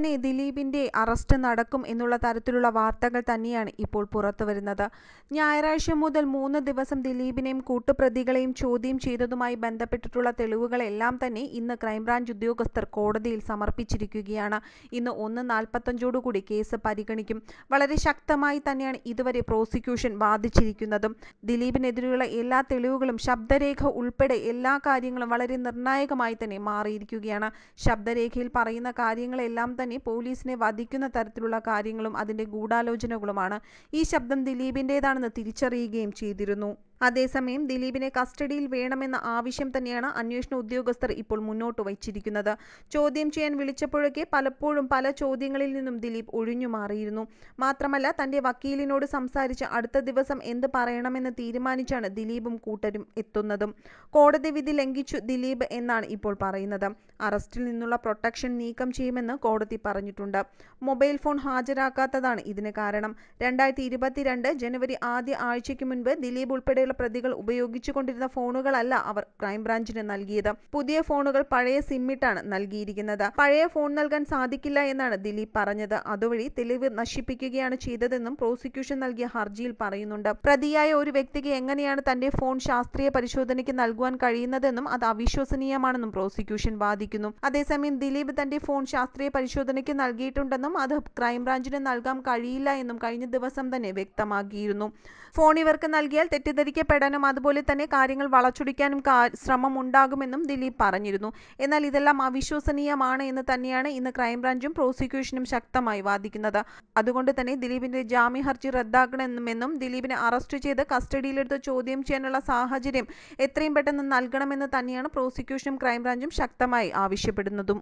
തന്നെ ദിലീപിൻ്റെ അറസ്റ്റ് നടക്കും എന്നുള്ള തരത്തിലുള്ള വാർത്തകൾ തന്നെയാണ് ഇപ്പോൾ പുറത്തു വരുന്നത് ഞായറാഴ്ച മുതൽ മൂന്ന് ദിവസം ദിലീപിനെയും കൂട്ടുപ്രതികളെയും ചോദ്യം ചെയ്തതുമായി ബന്ധപ്പെട്ടിട്ടുള്ള തെളിവുകളെല്ലാം തന്നെ ഇന്ന് ക്രൈംബ്രാഞ്ച് ഉദ്യോഗസ്ഥർ കോടതിയിൽ സമർപ്പിച്ചിരിക്കുകയാണ് ഇന്ന് ഒന്ന് നാൽപ്പത്തഞ്ചോടുകൂടി കേസ് പരിഗണിക്കും വളരെ ശക്തമായി തന്നെയാണ് ഇതുവരെ പ്രോസിക്യൂഷൻ വാദിച്ചിരിക്കുന്നതും ദിലീപിനെതിരെയുള്ള എല്ലാ തെളിവുകളും ശബ്ദരേഖ ഉൾപ്പെടെ എല്ലാ കാര്യങ്ങളും വളരെ നിർണായകമായി തന്നെ മാറിയിരിക്കുകയാണ് ശബ്ദരേഖയിൽ പറയുന്ന കാര്യങ്ങളെല്ലാം തന്നെ തന്നെ പോലീസിനെ വധിക്കുന്ന തരത്തിലുള്ള കാര്യങ്ങളും അതിന്റെ ഗൂഢാലോചനകളുമാണ് ഈ ശബ്ദം ദിലീപിന്റേതാണെന്ന് തിരിച്ചറിയുകയും ചെയ്തിരുന്നു അതേസമയം ദിലീപിനെ കസ്റ്റഡിയിൽ വേണമെന്ന ആവശ്യം തന്നെയാണ് അന്വേഷണ ഉദ്യോഗസ്ഥർ ഇപ്പോൾ മുന്നോട്ട് വച്ചിരിക്കുന്നത് ചോദ്യം ചെയ്യാൻ വിളിച്ചപ്പോഴൊക്കെ പലപ്പോഴും പല ചോദ്യങ്ങളിൽ നിന്നും ദിലീപ് ഒഴിഞ്ഞു മാറിയിരുന്നു മാത്രമല്ല തന്റെ വക്കീലിനോട് സംസാരിച്ച് അടുത്ത ദിവസം എന്ത് പറയണമെന്ന് തീരുമാനിച്ചാണ് ദിലീപും കൂട്ടരും എത്തുന്നതും കോടതി വിധി ലംഘിച്ചു ദിലീപ് എന്നാണ് ഇപ്പോൾ പറയുന്നത് അറസ്റ്റിൽ നിന്നുള്ള പ്രൊട്ടക്ഷൻ നീക്കം ചെയ്യുമെന്ന് കോടതി പറഞ്ഞിട്ടുണ്ട് മൊബൈൽ ഫോൺ ഹാജരാക്കാത്തതാണ് ഇതിന് കാരണം രണ്ടായിരത്തി ജനുവരി ആദ്യ ആഴ്ചയ്ക്ക് മുൻപ് ദിലീപ് ഉൾപ്പെടെ നേരത്തെയുള്ള പ്രതികൾ ഉപയോഗിച്ചുകൊണ്ടിരുന്ന ഫോണുകളല്ല അവർ ക്രൈംബ്രാഞ്ചിന് നൽകിയത് പുതിയ ഫോണുകൾ പഴയ സിമ്മിട്ടാണ് നൽകിയിരിക്കുന്നത് പഴയ ഫോൺ നൽകാൻ സാധിക്കില്ല എന്നാണ് ദിലീപ് പറഞ്ഞത് അതുവഴി തെളിവ് നശിപ്പിക്കുകയാണ് ചെയ്തതെന്നും പ്രോസിക്യൂഷൻ നൽകിയ ഹർജിയിൽ പറയുന്നുണ്ട് പ്രതിയായ ഒരു വ്യക്തിക്ക് എങ്ങനെയാണ് തന്റെ ഫോൺ ശാസ്ത്രീയ പരിശോധനയ്ക്ക് നൽകുവാൻ കഴിയുന്നതെന്നും അത് അവിശ്വസനീയമാണെന്നും പ്രോസിക്യൂഷൻ വാദിക്കുന്നു അതേസമയം ദിലീപ് തന്റെ ഫോൺ ശാസ്ത്രീയ പരിശോധനയ്ക്ക് നൽകിയിട്ടുണ്ടെന്നും അത് ക്രൈംബ്രാഞ്ചിന് നൽകാൻ കഴിയില്ല എന്നും കഴിഞ്ഞ ദിവസം തന്നെ വ്യക്തമാക്കിയിരുന്നു ഫോൺ ഇവർക്ക് നൽകിയാൽ തെറ്റിദ്ധരിക്കാൻ വിമർശിക്കപ്പെടാനും അതുപോലെ തന്നെ കാര്യങ്ങൾ വളച്ചൊടിക്കാനും ശ്രമം ഉണ്ടാകുമെന്നും ദിലീപ് പറഞ്ഞിരുന്നു എന്നാൽ ഇതെല്ലാം അവിശ്വസനീയമാണ് എന്ന് തന്നെയാണ് ഇന്ന് ക്രൈംബ്രാഞ്ചും പ്രോസിക്യൂഷനും ശക്തമായി വാദിക്കുന്നത് അതുകൊണ്ട് തന്നെ ദിലീപിന്റെ ജാമ്യ ഹർജി റദ്ദാക്കണമെന്നും ദിലീപിനെ അറസ്റ്റ് ചെയ്ത് കസ്റ്റഡിയിലെടുത്ത് ചോദ്യം ചെയ്യാനുള്ള സാഹചര്യം എത്രയും പെട്ടെന്ന് നൽകണമെന്ന് തന്നെയാണ് പ്രോസിക്യൂഷനും ക്രൈംബ്രാഞ്ചും ശക്തമായി ആവശ്യപ്പെടുന്നതും